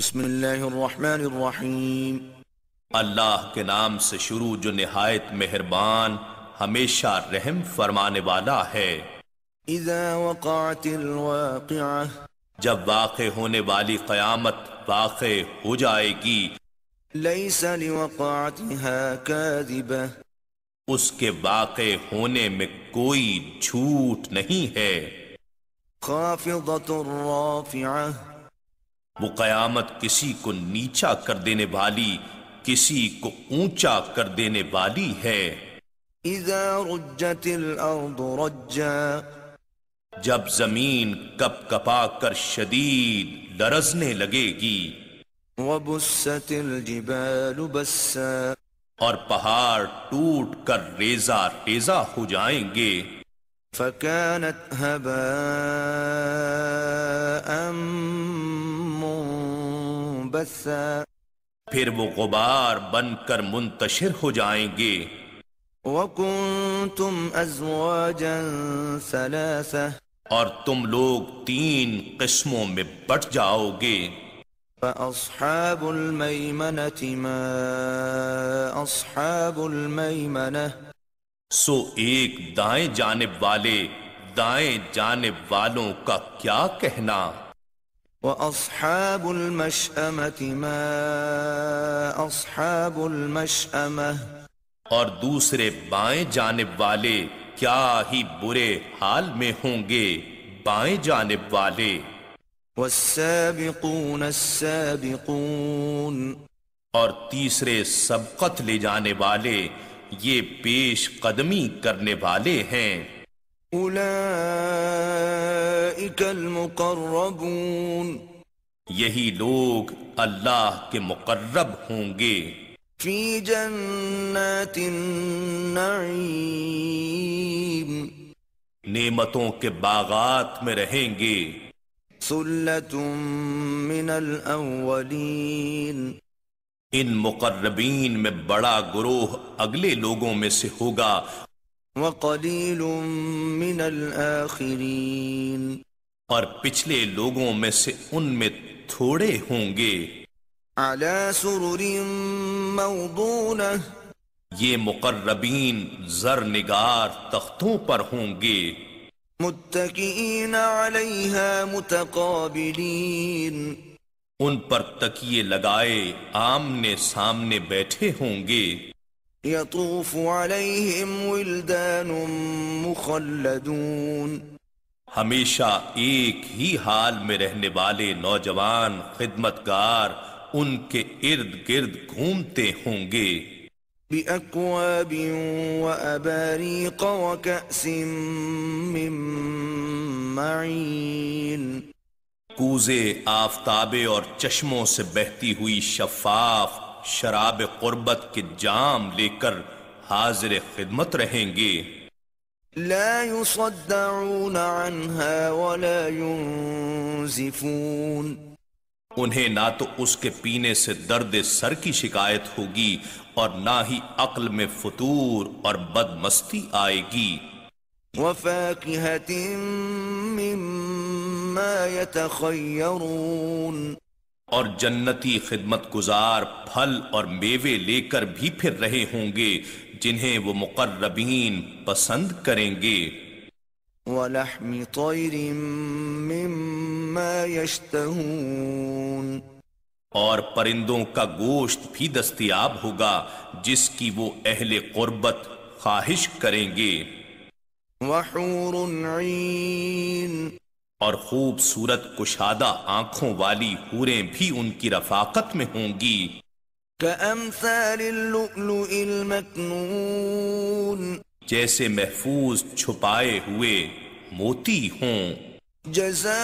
بسم اللہ الرحمن الرحیم اللہ کے نام سے شروع جو نہایت مہربان ہمیشہ رحم فرمانے والا ہے اذا وقعت الواقعہ جب واقع ہونے والی قیامت واقع ہو جائے گی لیس لوقعتها کاذبہ اس کے واقع ہونے میں کوئی جھوٹ نہیں ہے خافضت الرافعہ وہ قیامت کسی کو نیچا کر دینے والی کسی کو اونچا کر دینے والی ہے اذا رجت الارض رجا جب زمین کپ کپا کر شدید لرزنے لگے گی وبست الجبال بسا اور پہاڑ ٹوٹ کر ریزا ریزہ ہو جائیں گے فکنت بسا پھر وہ غبار بن کر منتشر ہو جائیں گے وَكُنْتُمْ أَزْوَاجًا ثَلَاثَةً اور تم لوگ تین قسموں میں بٹ جاؤ گے فَأَصْحَابُ الْمَيْمَنَةِ مَا أَصْحَابُ الْمَيْمَنَةِ سو ایک دائیں جانب والے دائیں جانب والوں کا کیا کہنا وَأَصْحَابُ الْمَشْأَمَةِ مَا أَصْحَابُ الْمَشْأَمَةِ اور دوسرے بائیں جانب والے کیا ہی برے حال میں ہوں گے بائیں جانب والے وَالسَّابِقُونَ السَّابِقُونَ اور تیسرے سبقت لے جانے والے یہ پیش قدمی کرنے والے ہیں اولئیک المقربون یہی لوگ اللہ کے مقرب ہوں گے فی جنات النعیم نعمتوں کے باغات میں رہیں گے سلت من الاولین ان مقربین میں بڑا گروہ اگلے لوگوں میں سے ہوگا وَقَلِيلٌ مِّنَ الْآخِرِينَ اور پچھلے لوگوں میں سے ان میں تھوڑے ہوں گے عَلَى سُرُرٍ مَوْضُونَةٍ یہ مقربین زر نگار تختوں پر ہوں گے متقین علیہا متقابلین ان پر تکیے لگائے آمنے سامنے بیٹھے ہوں گے یطوف علیهم ولدان مخلدون ہمیشہ ایک ہی حال میں رہنے والے نوجوان خدمتگار ان کے ارد گرد گھومتے ہوں گے بأكواب وأباريق وكأس من معين کوزے آفتابے اور چشموں سے بہتی ہوئی شفاف شراب قربت کے جام لے کر حاضر خدمت رہیں گے لا یصدعون عنها ولا ینزفون انہیں نہ تو اس کے پینے سے درد سر کی شکایت ہوگی اور نہ ہی عقل میں فطور اور بد مستی آئے گی وفاقہت مما اور جنتی خدمت گزار پھل اور میوے لے کر بھی پھر رہے ہوں گے جنہیں وہ مقربین پسند کریں گے وَلَحْمِ طَيْرٍ مِّمَّا يَشْتَهُونَ اور پرندوں کا گوشت بھی دستیاب ہوگا جس کی وہ اہل قربت خواہش کریں گے وَحُورٌ اور خوبصورت کشادہ آنکھوں والی ہویں بھی ان کی رفاقت میں ہوں گی جیسے محفوظ چھپائے ہوئے موتی ہوں جزا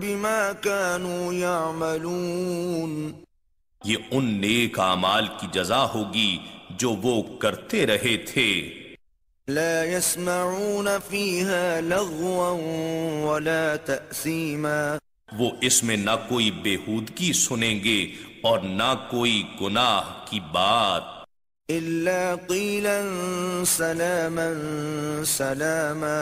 بما کانوا یعملون یہ ان نیک اعمال کی جزا ہوگی جو وہ کرتے رہے تھے لا يسمعون فيها لغوا ولا تأثيما وہ اس میں نہ کوئی بےہودگی سنیں گے اور نہ کوئی گناہ کی بات الا قیلا سلاما سلاما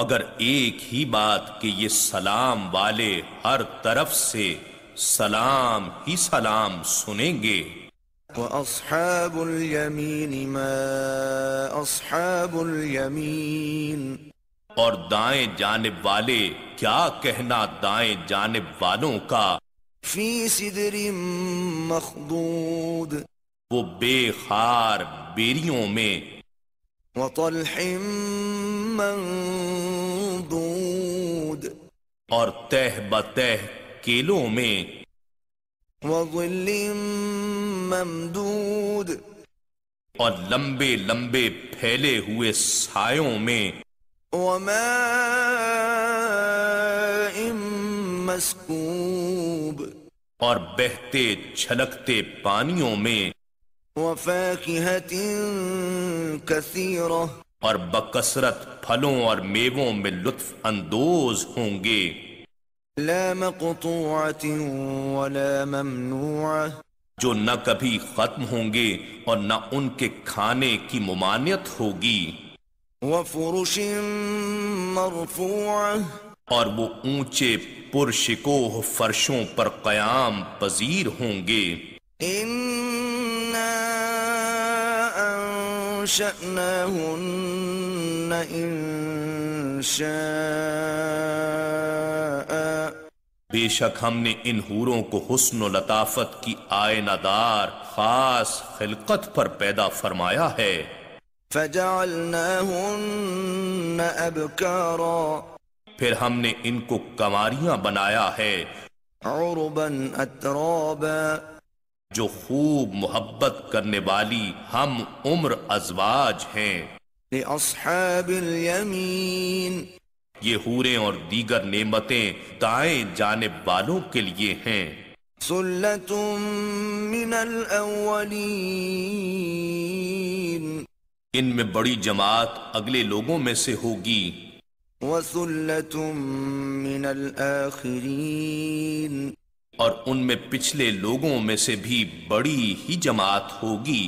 مگر ایک ہی بات کہ یہ سلام والے ہر طرف سے سلام ہی سلام سنیں گے وَأَصْحَابُ الْيَمِينِ مَا أَصْحَابُ الْيَمِينِ اور دائیں جانب والے کیا کہنا دائیں جانب والوں کا فی صدر مخدود وہ بے خار بیریوں میں وطلح منضود اور تہ بتہ کیلوں میں وظل ممدود اور لمبے لمبے پھیلے ہوئے سایوں میں وماء مسکوب اور بہتے چھلکتے پانیوں میں وفاقہت کثیرہ اور بکثرت پھلوں اور میووں میں لطف اندوز ہوں گے لا مقطوعة ولا ممنوعة جو نہ کبھی ختم ہوں گے اور نہ ان کے کھانے کی ممانعت ہوگی وفرش مرفوع اور وہ اونچے پرشکوہ فرشوں پر قیام پذیر ہوں گے اِنَّا بے شک ہم نے ان حوروں کو حسن و لطافت کی آئینہ دار خاص خلقت پر پیدا فرمایا ہے پھر ہم نے ان کو کماریاں بنایا ہے جو خوب محبت کرنے والی ہم عمر ازواج ہیں یہ اور دیگر نعمتیں دائیں جانب والوں کے لیے ہیں سلتم من جماعت اگلے لوگوں میں سے ہوگی وسلتم من الاخرین اور ان میں پچھلے لوگوں میں سے بھی بڑی ہی جماعت ہوگی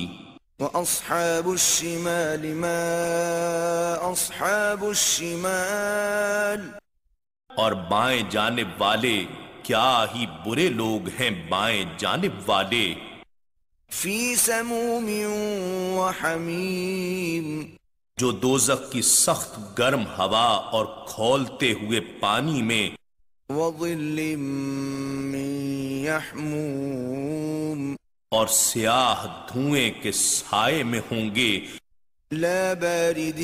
وأصحاب الشمال ما أصحاب الشمال اور بائیں جانب والے کیا ہی برے لوگ ہیں بائیں جانب والے فی سموم وحمیم جو دوزخ کی سخت گرم ہوا اور کھولتے ہوئے پانی میں وظل من اور سیاہ دھوئیں کے سائے میں ہوں گے لا بارد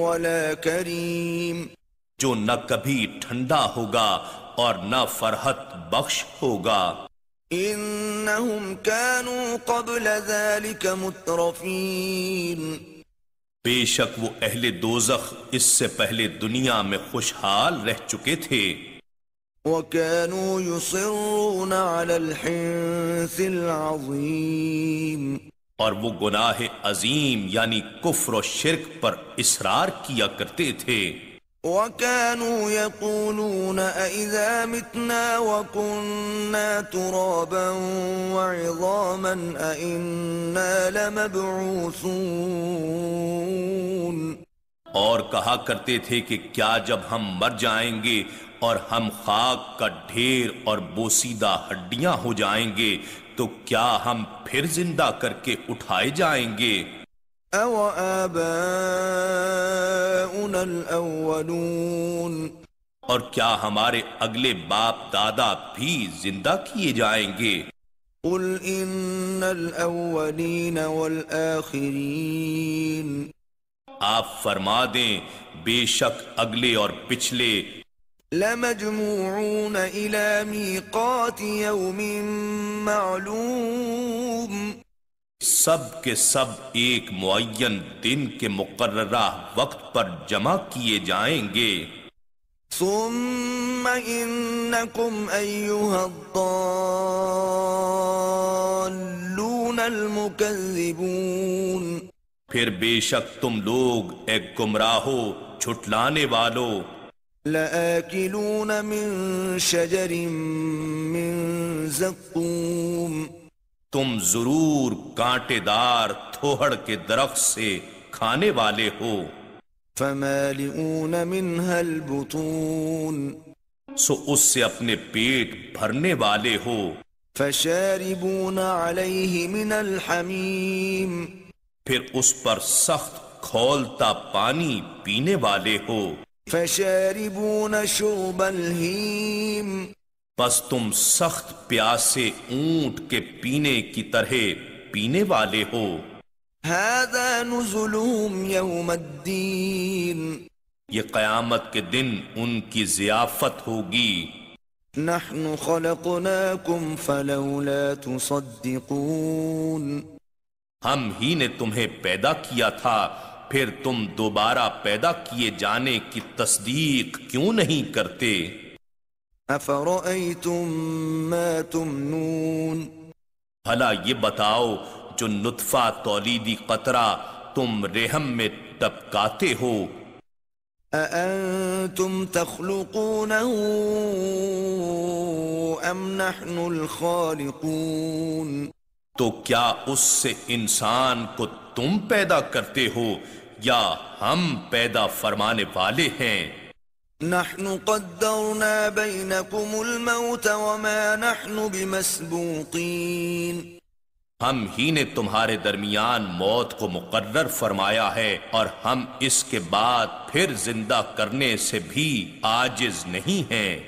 ولا کریم جو نہ کبھی ٹھنڈا ہوگا اور نہ فرحت بخش ہوگا انہم قبل مترفین بے شک وہ اہل دوزخ اس سے پہلے دنیا میں خوشحال رہ چکے تھے وَكَانُوا يُصِرُّونَ عَلَى الْحِنثِ الْعَظِيمِ اور وہ گناہ عظیم یعنی کفر و شرک پر اسرار کیا کرتے تھے وَكَانُوا يَقُولُونَ أَئِذَا مِتْنَا وَكُنَّا تُرَابًا وَعِظَامًا أَئِنَّا لَمَبْعُوثُونَ اور کہا کرتے تھے کہ کیا جب ہم مر جائیں گے اور ہم خاک کا ڈھیر اور بوسیدہ ہڈیاں ہو جائیں گے تو کیا ہم پھر زندہ کر کے اٹھائے جائیں گے او اور کیا ہمارے اگلے باپ دادا بھی زندہ کیے جائیں گے قل ان الاولین والآخرین آپ فرما دیں بے شک اگلے اور پچھلے لمجموعون إلى ميقات يوم معلوم سب کے سب ایک معین دن کے مقررہ وقت پر جمع کیے جائیں گے ثم انکم الضالون المکذبون پھر بے شک تم لوگ ایک گمراہو چھٹلانے والو لآكلون من من شجر زقوم تم ضرور کانٹے دار تھوہڑ کے درخت سے کھانے والے ہو فمالئون البطون سو اس سے اپنے پیٹ بھرنے والے ہو فشاربون علیہ من الحمیم پھر اس پر سخت کھولتا پانی پینے والے ہو فشاربون شرب الہیم پس تم سخت پیاسے اونٹ کے پینے کی طرح پینے والے ہو هذا نزلهم یوم الدین یہ قیامت کے دن ان کی ضیافت ہوگی نحن خلقناکم فلولا تصدقون ہم ہی نے تمہیں پیدا کیا تھا پھر تم دوبارہ پیدا کیے جانے کی تصدیق کیوں نہیں کرتے ما تمنون بھلا یہ بتاؤ جو نطفہ تولیدی قطرہ تم رحم میں ٹپکاتے ہو تَخْلُقُونَهُ نَحْنُ الْخَالِقُونَ تو کیا اس سے انسان کو تم پیدا کرتے ہو یا ہم پیدا فرمانے والے ہیں نحن نحن قدرنا الموت وما ہم ہی نے تمہارے درمیان موت کو مقرر فرمایا ہے اور ہم اس کے بعد پھر زندہ کرنے سے بھی آجز نہیں ہیں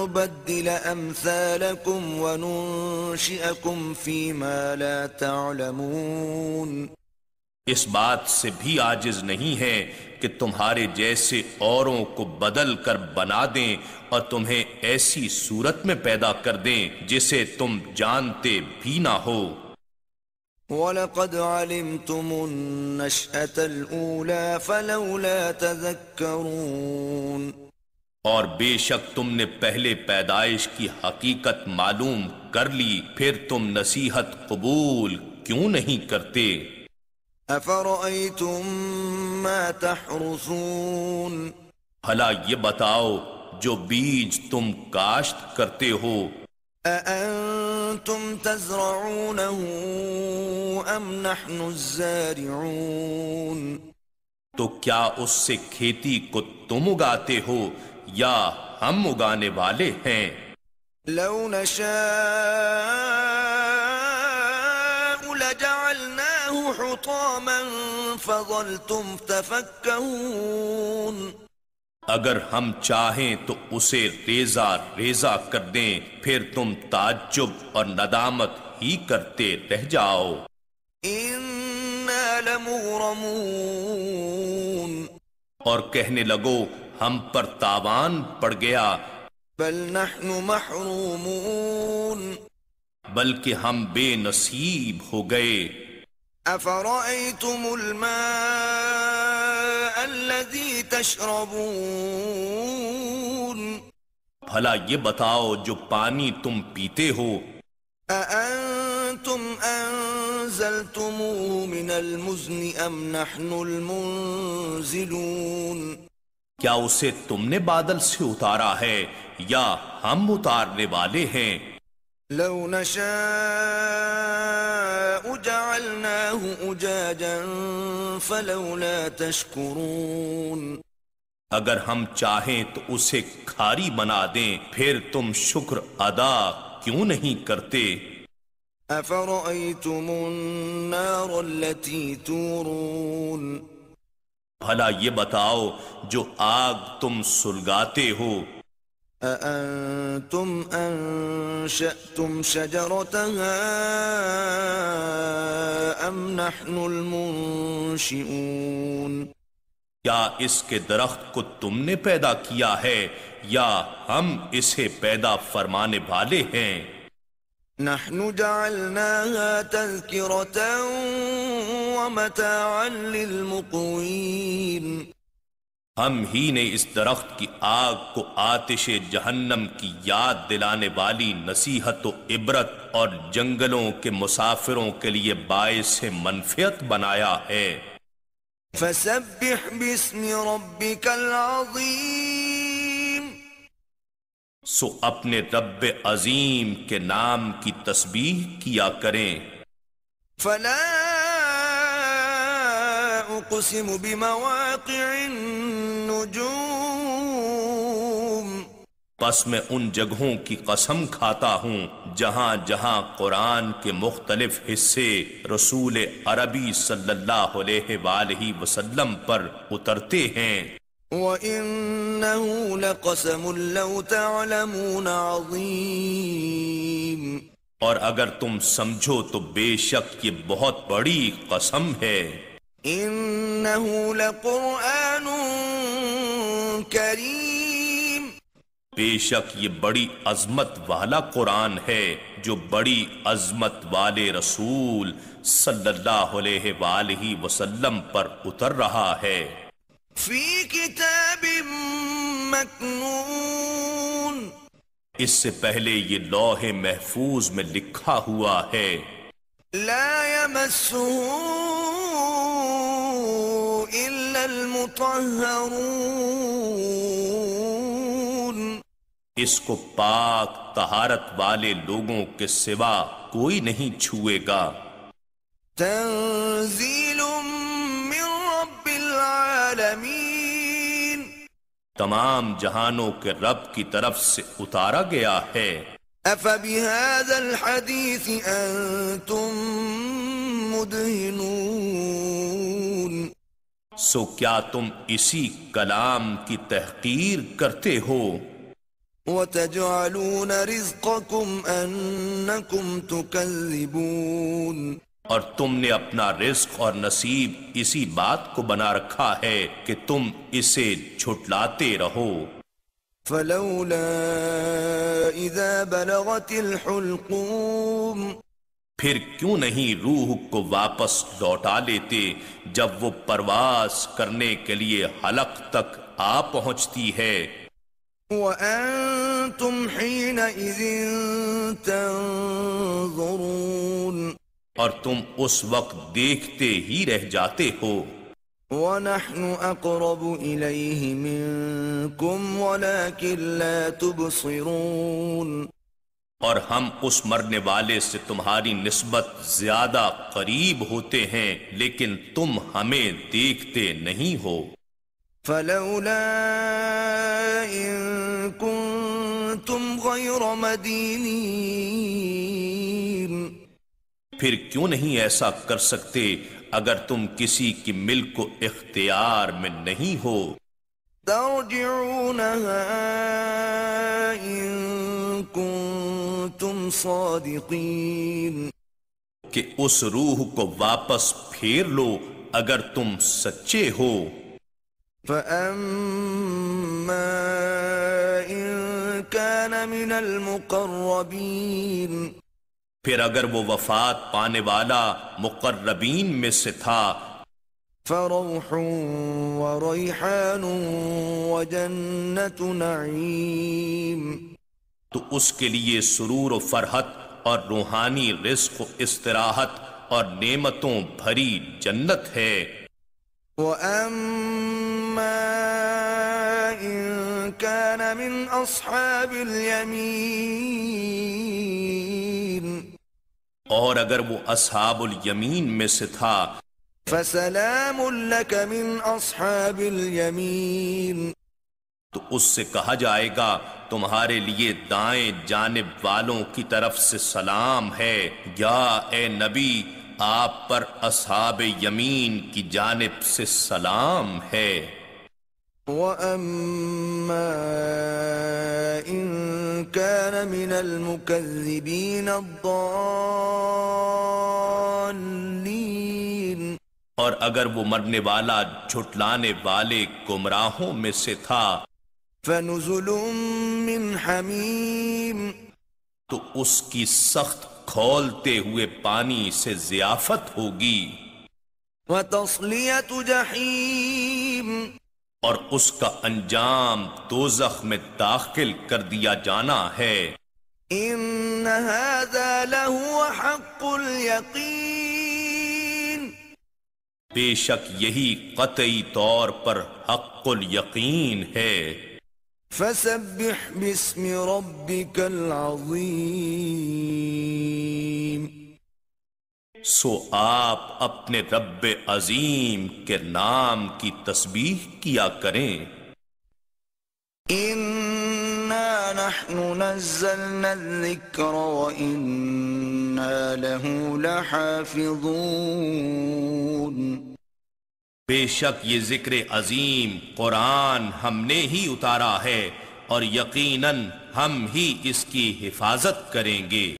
نبدل أمثالكم وننشئكم فيما لا تعلمون اس بات سے بھی آجز نہیں ہے کہ تمہارے جیسے اوروں کو بدل کر بنا دیں اور تمہیں ایسی صورت میں پیدا کر دیں جسے تم جانتے بھی نہ ہو وَلَقَدْ عَلِمْتُمُ النَّشْأَةَ الْأُولَى فَلَوْ لَا تَذَكَّرُونَ اور بے شک تم نے پہلے پیدائش کی حقیقت معلوم کر لی پھر تم نصیحت قبول کیوں نہیں کرتے ما بھلا یہ بتاؤ جو بیج تم کاشت کرتے ہو تَزْرَعُونَهُ نَحْنُ الزَّارِعُونَ تو کیا اس سے کھیتی کو تم اگاتے ہو یا ہم اگانے والے ہیں لو نشاء لجعلناه حطاما فظلتم تفكهون اگر ہم چاہیں تو اسے ریزا ریزا کر دیں پھر تم تعجب اور ندامت ہی کرتے رہ جاؤ ان لمو اور کہنے لگو ہم پر تاوان پڑ گیا بل نحن محرومون بلکہ ہم بے نصیب ہو گئے افرائیتم الماء الذي تشربون بھلا یہ بتاؤ جو پانی تم پیتے ہو اَأَنتُمْ أَنزَلْتُمُوا مِنَ الْمُزْنِ أَمْ نَحْنُ الْمُنزِلُونَ کیا اسے تم نے بادل سے اتارا ہے یا ہم اتارنے والے ہیں لو نشاء جعلناه اجاجا فلولا تشکرون اگر ہم چاہیں تو اسے کھاری بنا دیں پھر تم شکر ادا کیوں نہیں کرتے افرأيتم النار التي تورون بھلا یہ بتاؤ جو آگ تم سلگاتے ہو تم الْمُنشِئُونَ کیا اس کے درخت کو تم نے پیدا کیا ہے یا ہم اسے پیدا فرمانے والے ہیں نہنو جال ن ومتاعا للمقوین ہم ہی نے اس درخت کی آگ کو آتش جہنم کی یاد دلانے والی نصیحت و عبرت اور جنگلوں کے مسافروں کے لیے باعث منفیت بنایا ہے فسبح ربک سو اپنے رب عظیم کے نام کی تسبیح کیا کریں فلاں أقسم بمواقع النجوم پس میں ان جگہوں کی قسم کھاتا ہوں جہاں جہاں قرآن کے مختلف حصے رسول عربی صلی اللہ علیہ وآلہ وسلم پر اترتے ہیں وَإِنَّهُ لَقَسَمٌ لَوْ تَعْلَمُونَ عَظِيمٌ اور اگر تم سمجھو تو بے شک یہ بہت بڑی قسم ہے لقرآن کریم بے شک یہ بڑی عظمت والا قرآن ہے جو بڑی عظمت والے رسول صلی اللہ علیہ وآلہ وسلم پر اتر رہا ہے فی کتاب مکنون اس سے پہلے یہ لوح محفوظ میں لکھا ہوا ہے لا یمسون المطهرون اس کو پاک طہارت والے لوگوں کے سوا کوئی نہیں چھوئے گا تنزیل من رب العالمین تمام جہانوں کے رب کی طرف سے اتارا گیا ہے افبہذا الحدیث انتم مدہنون سو کیا تم اسی کلام کی تحقیر کرتے ہو وَتَجْعَلُونَ رِزْقَكُمْ أَنَّكُمْ تُكَذِّبُونَ اور تم نے اپنا رزق اور نصیب اسی بات کو بنا رکھا ہے کہ تم اسے جھٹلاتے رہو فَلَوْلَا إِذَا بَلَغَتِ الْحُلْقُومِ پھر کیوں نہیں روح کو واپس لوٹا لیتے جب وہ پرواز کرنے کے لیے حلق تک آ پہنچتی ہے وَأَنتُمْ حِينَئِذٍ تَنظُرُونَ اور تم اس وقت دیکھتے ہی رہ جاتے ہو وَنَحْنُ أَقْرَبُ إِلَيْهِ مِنْكُمْ وَلَكِنْ لَا تُبْصِرُونَ اور ہم اس مرنے والے سے تمہاری نسبت زیادہ قریب ہوتے ہیں لیکن تم ہمیں دیکھتے نہیں ہو فلولا ان مدینین پھر کیوں نہیں ایسا کر سکتے اگر تم کسی کی مل کو اختیار میں نہیں ہو ان کنتم صادقین کہ اس روح کو واپس پھیر لو اگر تم سچے ہو فَأَمَّا إِن كَانَ مِنَ الْمُقَرَّبِينَ پھر اگر وہ وفات پانے والا مقربین میں سے تھا فروح وَرَيْحَانٌ وَجَنَّتُ نَعِيمٌ تو اس کے لیے سرور و فرحت اور روحانی رزق و استراحت اور نعمتوں بھری جنت ہے الْيَمِينَ اور اگر وہ اصحاب الیمین میں سے تھا مِنْ اصحاب الْيَمِينَ تو اس سے کہا جائے گا تمہارے لیے دائیں جانب والوں کی طرف سے سلام ہے یا اے نبی آپ پر اصحاب یمین کی جانب سے سلام ہے اور اگر وہ مرنے والا جھٹلانے والے گمراہوں میں سے تھا فنزل من حمیم تو اس کی سخت کھولتے ہوئے پانی سے ضیافت ہوگی وتصلیت جحیم اور اس کا انجام دوزخ میں داخل کر دیا جانا ہے هذا نہ حق القین بے شک یہی قطعی طور پر حق الیقین ہے فسبح باسم ربک العظیم سو آپ اپنے رب عظیم کے نام کی تسبیح کیا کریں انہ نزل کر فون بے شک یہ ذکر عظیم قرآن ہم نے ہی اتارا ہے اور یقیناً ہم ہی اس کی حفاظت کریں گے